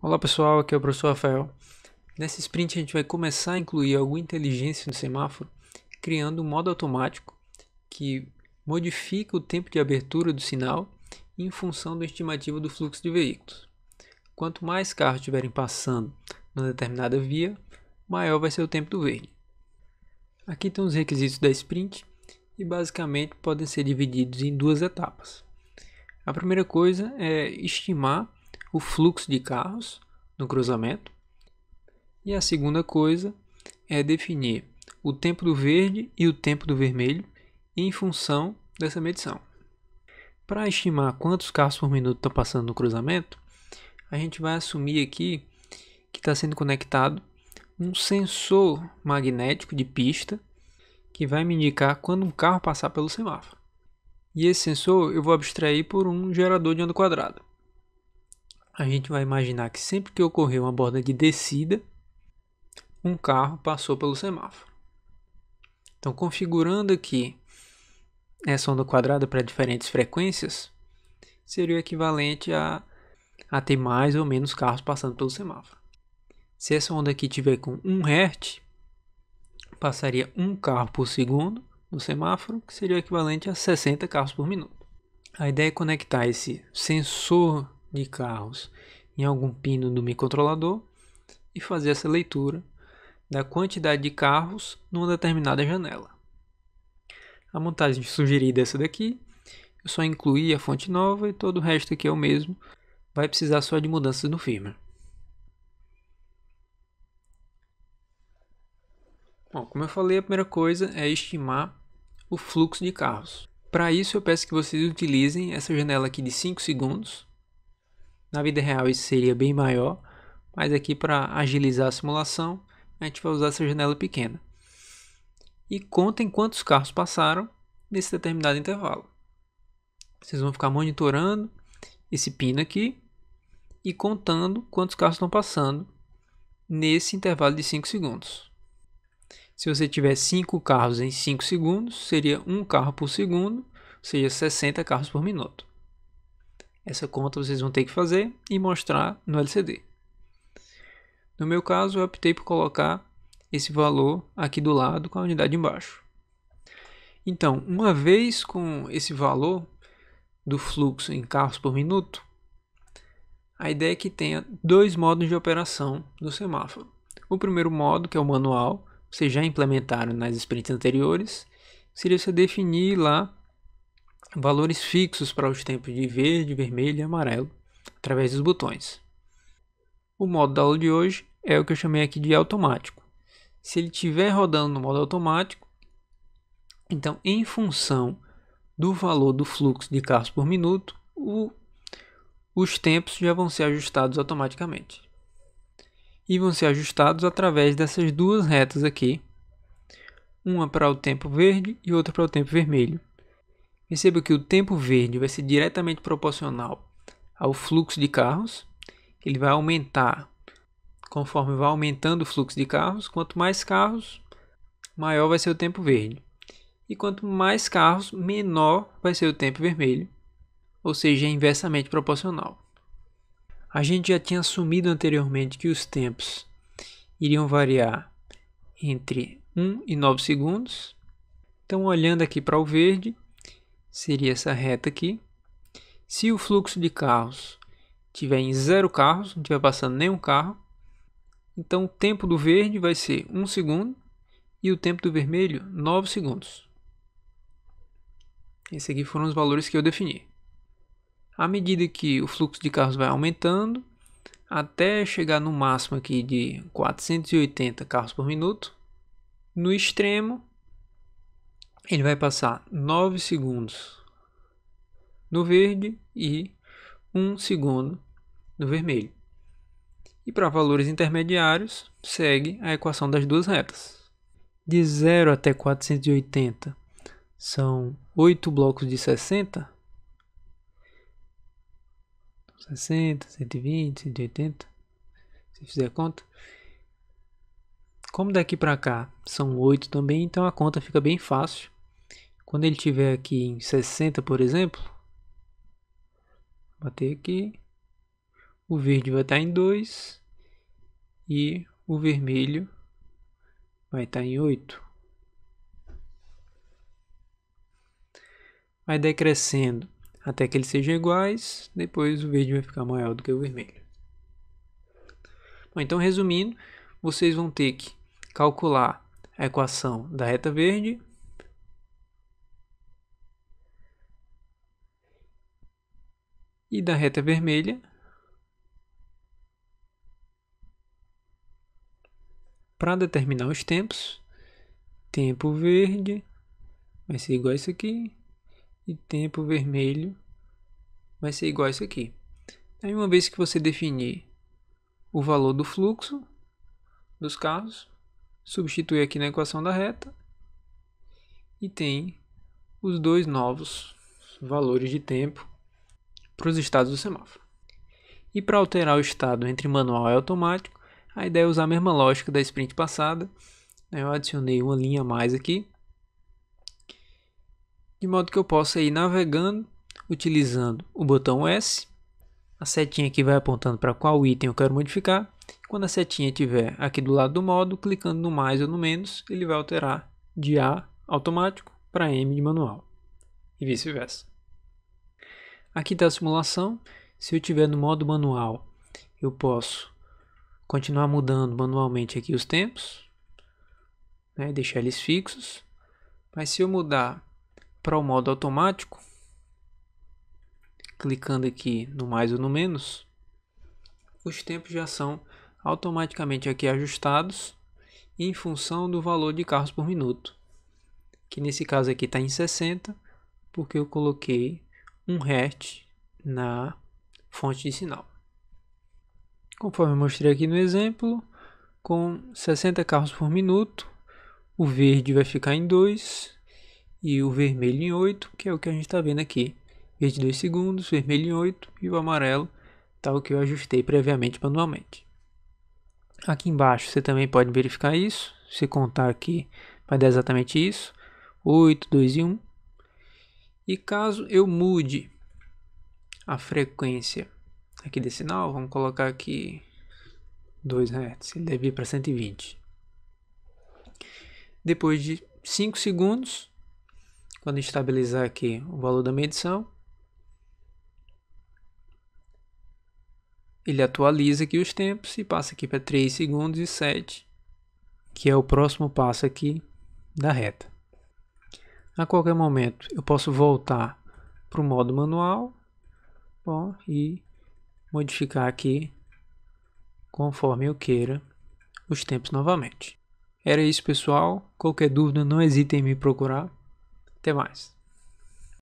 Olá pessoal, aqui é o professor Rafael. Nesse sprint a gente vai começar a incluir alguma inteligência no semáforo, criando um modo automático que modifica o tempo de abertura do sinal em função da estimativa do fluxo de veículos. Quanto mais carros estiverem passando numa determinada via, maior vai ser o tempo do verde. Aqui estão os requisitos da sprint e basicamente podem ser divididos em duas etapas. A primeira coisa é estimar o fluxo de carros no cruzamento. E a segunda coisa é definir o tempo do verde e o tempo do vermelho em função dessa medição. Para estimar quantos carros por minuto estão passando no cruzamento, a gente vai assumir aqui que está sendo conectado um sensor magnético de pista que vai me indicar quando um carro passar pelo semáforo. E esse sensor eu vou abstrair por um gerador de onda quadrada a gente vai imaginar que sempre que ocorreu uma borda de descida, um carro passou pelo semáforo. Então, configurando aqui essa onda quadrada para diferentes frequências, seria o equivalente a, a ter mais ou menos carros passando pelo semáforo. Se essa onda aqui tiver com 1 Hz, passaria um carro por segundo no semáforo, que seria o equivalente a 60 carros por minuto. A ideia é conectar esse sensor de carros em algum pino do microcontrolador e fazer essa leitura da quantidade de carros numa determinada janela. A montagem sugerida é essa daqui, eu só incluí a fonte nova e todo o resto aqui é o mesmo, vai precisar só de mudanças no firmware. Bom, como eu falei, a primeira coisa é estimar o fluxo de carros. Para isso eu peço que vocês utilizem essa janela aqui de 5 segundos na vida real isso seria bem maior, mas aqui para agilizar a simulação, a gente vai usar essa janela pequena. E contem quantos carros passaram nesse determinado intervalo. Vocês vão ficar monitorando esse pino aqui e contando quantos carros estão passando nesse intervalo de 5 segundos. Se você tiver 5 carros em 5 segundos, seria um carro por segundo, ou seja, 60 carros por minuto. Essa conta vocês vão ter que fazer e mostrar no LCD. No meu caso, eu optei por colocar esse valor aqui do lado com a unidade embaixo. Então, uma vez com esse valor do fluxo em carros por minuto, a ideia é que tenha dois modos de operação no semáforo. O primeiro modo, que é o manual, vocês já implementaram nas sprints anteriores, seria você definir lá valores fixos para os tempos de verde, vermelho e amarelo através dos botões. O modo da aula de hoje é o que eu chamei aqui de automático. Se ele estiver rodando no modo automático, então em função do valor do fluxo de carros por minuto, o, os tempos já vão ser ajustados automaticamente. E vão ser ajustados através dessas duas retas aqui, uma para o tempo verde e outra para o tempo vermelho. Perceba que o tempo verde vai ser diretamente proporcional ao fluxo de carros. Ele vai aumentar conforme vai aumentando o fluxo de carros. Quanto mais carros, maior vai ser o tempo verde. E quanto mais carros, menor vai ser o tempo vermelho, ou seja, é inversamente proporcional. A gente já tinha assumido anteriormente que os tempos iriam variar entre 1 e 9 segundos. Então, olhando aqui para o verde, seria essa reta aqui. Se o fluxo de carros tiver em zero carros, não tiver passando nenhum carro, então o tempo do verde vai ser 1 um segundo e o tempo do vermelho 9 segundos. Esses aqui foram os valores que eu defini. À medida que o fluxo de carros vai aumentando, até chegar no máximo aqui de 480 carros por minuto, no extremo ele vai passar 9 segundos no verde e 1 segundo no vermelho. E para valores intermediários, segue a equação das duas retas. De 0 até 480 são 8 blocos de 60. 60, 120, 180, se fizer a conta. Como daqui para cá são 8 também, então a conta fica bem fácil. Quando ele tiver aqui em 60, por exemplo, bater aqui, o verde vai estar tá em 2 e o vermelho vai estar tá em 8. Vai decrescendo até que eles sejam iguais, depois o verde vai ficar maior do que o vermelho. Bom, então resumindo, vocês vão ter que calcular a equação da reta verde e da reta vermelha para determinar os tempos. Tempo verde vai ser igual a isso aqui e tempo vermelho vai ser igual a isso aqui. Aí uma vez que você definir o valor do fluxo dos carros, substitui aqui na equação da reta e tem os dois novos valores de tempo para os estados do semáforo. E para alterar o estado entre manual e automático, a ideia é usar a mesma lógica da sprint passada. Né? Eu adicionei uma linha a mais aqui, de modo que eu possa ir navegando utilizando o botão S. A setinha aqui vai apontando para qual item eu quero modificar. Quando a setinha estiver aqui do lado do modo, clicando no mais ou no menos, ele vai alterar de A automático para M de manual e vice-versa. Aqui está a simulação. Se eu tiver no modo manual, eu posso continuar mudando manualmente aqui os tempos, né, deixar eles fixos. Mas se eu mudar para o modo automático, clicando aqui no mais ou no menos, os tempos já são automaticamente aqui ajustados em função do valor de carros por minuto, que nesse caso aqui está em 60, porque eu coloquei 1 Hz na fonte de sinal. Conforme eu mostrei aqui no exemplo, com 60 carros por minuto, o verde vai ficar em 2 e o vermelho em 8, que é o que a gente está vendo aqui. Verde 2 segundos, vermelho em 8 e o amarelo, tal tá que eu ajustei previamente manualmente. Aqui embaixo você também pode verificar isso, se contar aqui vai dar exatamente isso, 8, 2 e 1. E caso eu mude a frequência aqui desse sinal, vamos colocar aqui 2 Hz, ele deve ir para 120. Depois de 5 segundos, quando estabilizar aqui o valor da medição, ele atualiza aqui os tempos e passa aqui para 3 segundos e 7, que é o próximo passo aqui da reta. A qualquer momento eu posso voltar para o modo manual ó, e modificar aqui conforme eu queira os tempos novamente. Era isso pessoal, qualquer dúvida não hesitem em me procurar. Até mais.